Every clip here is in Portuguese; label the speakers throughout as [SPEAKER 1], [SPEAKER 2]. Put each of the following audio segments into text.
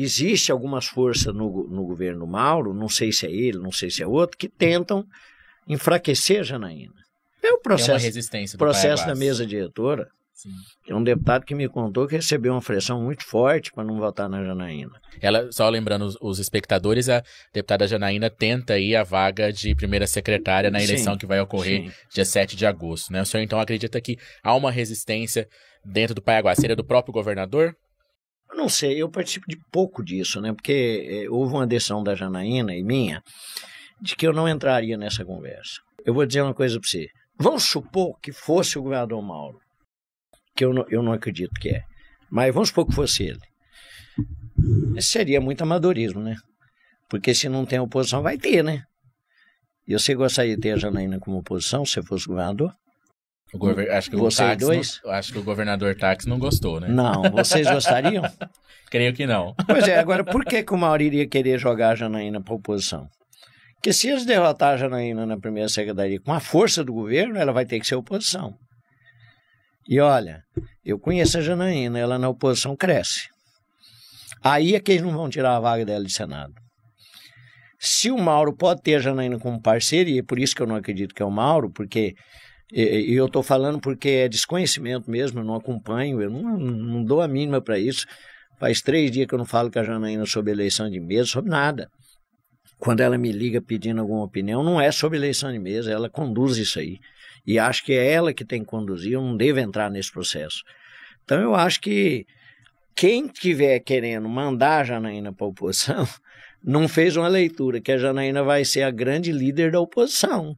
[SPEAKER 1] existe algumas forças no, no governo Mauro, não sei se é ele, não sei se é outro, que tentam enfraquecer Janaína.
[SPEAKER 2] É o processo, resistência processo da
[SPEAKER 1] mesa diretora. Sim. É um deputado que me contou que recebeu uma pressão muito forte para não votar na Janaína.
[SPEAKER 2] Ela, só lembrando os, os, espectadores, a deputada Janaína tenta aí a vaga de primeira secretária na eleição sim, que vai ocorrer sim. dia 7 de agosto. Né? O senhor então acredita que há uma resistência dentro do Paiaguá? Seria do próprio governador? não sei, eu participo de
[SPEAKER 1] pouco disso, né? Porque eh, houve uma decisão da Janaína e minha de que eu não entraria nessa conversa. Eu vou dizer uma coisa para você. Vamos supor que fosse o governador Mauro, que eu não, eu não acredito que é, mas vamos supor que fosse ele. Esse seria muito amadorismo, né? Porque se não tem oposição, vai ter, né? E você gostaria de ter a Janaína como oposição, se fosse governador?
[SPEAKER 2] Gover... Acho, que não... acho, que o governador Táxi não gostou, né? Não, vocês gostariam? Creio que não. Pois é, agora por
[SPEAKER 1] que, que o Mauro iria querer jogar a Janaína para a oposição? Porque se eles derrotar a Janaína na primeira secretaria com a força do governo, ela vai ter que ser oposição. E olha, eu conheço a Janaína, ela na oposição cresce. Aí é que eles não vão tirar a vaga dela de Senado. Se o Mauro pode ter a Janaína como parceiro, e é por isso que eu não acredito que é o Mauro, porque e eu estou falando porque é desconhecimento mesmo, eu não acompanho, eu não, não dou a mínima para isso. Faz três dias que eu não falo com a Janaína sobre eleição de mesa, sobre nada. Quando ela me liga pedindo alguma opinião, não é sobre eleição de mesa, ela conduz isso aí. E acho que é ela que tem que conduzir, eu não devo entrar nesse processo. Então eu acho que quem tiver querendo mandar a Janaína para a oposição, não fez uma leitura que a Janaína vai ser a grande líder da oposição.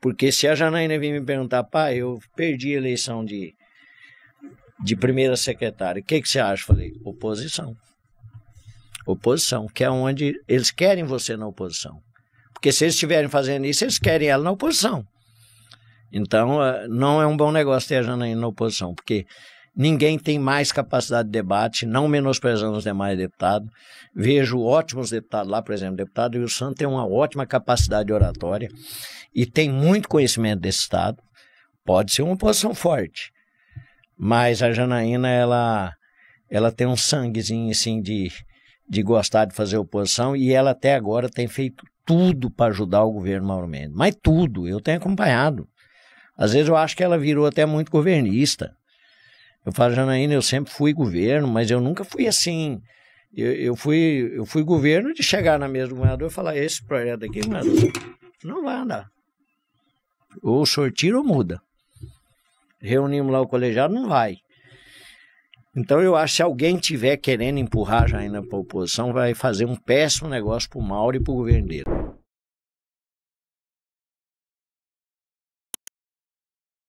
[SPEAKER 1] Porque se a Janaína vir me perguntar, pai, eu perdi a eleição de de primeira secretária. O que, que você acha? Falei, oposição. Oposição, que é onde eles querem você na oposição. Porque se eles estiverem fazendo isso, eles querem ela na oposição. Então, eh, não é um bom negócio ter a Janaína na oposição, porque ninguém tem mais capacidade de debate, não menosprezando os demais deputados. Vejo ótimos deputados lá, por exemplo, o deputado Wilson tem uma ótima capacidade oratória e tem muito conhecimento desse Estado. Pode ser uma oposição forte, mas a Janaína, ela, ela tem um sanguezinho assim de, de gostar de fazer oposição e ela até agora tem feito tudo para ajudar o governo Mauro Mendes. Mas tudo, eu tenho acompanhado. Às vezes eu acho que ela virou até muito governista. Eu falo, Janaína, eu sempre fui governo, mas eu nunca fui assim. Eu, eu, fui, eu fui governo de chegar na mesa do governador e falar: esse projeto aqui, governador, não vai andar. Ou sortir ou muda reunimos lá o colegiado, não vai. Então eu acho que se alguém tiver querendo empurrar já ainda para a oposição, vai fazer um péssimo negócio para o Mauro e para o governo dele.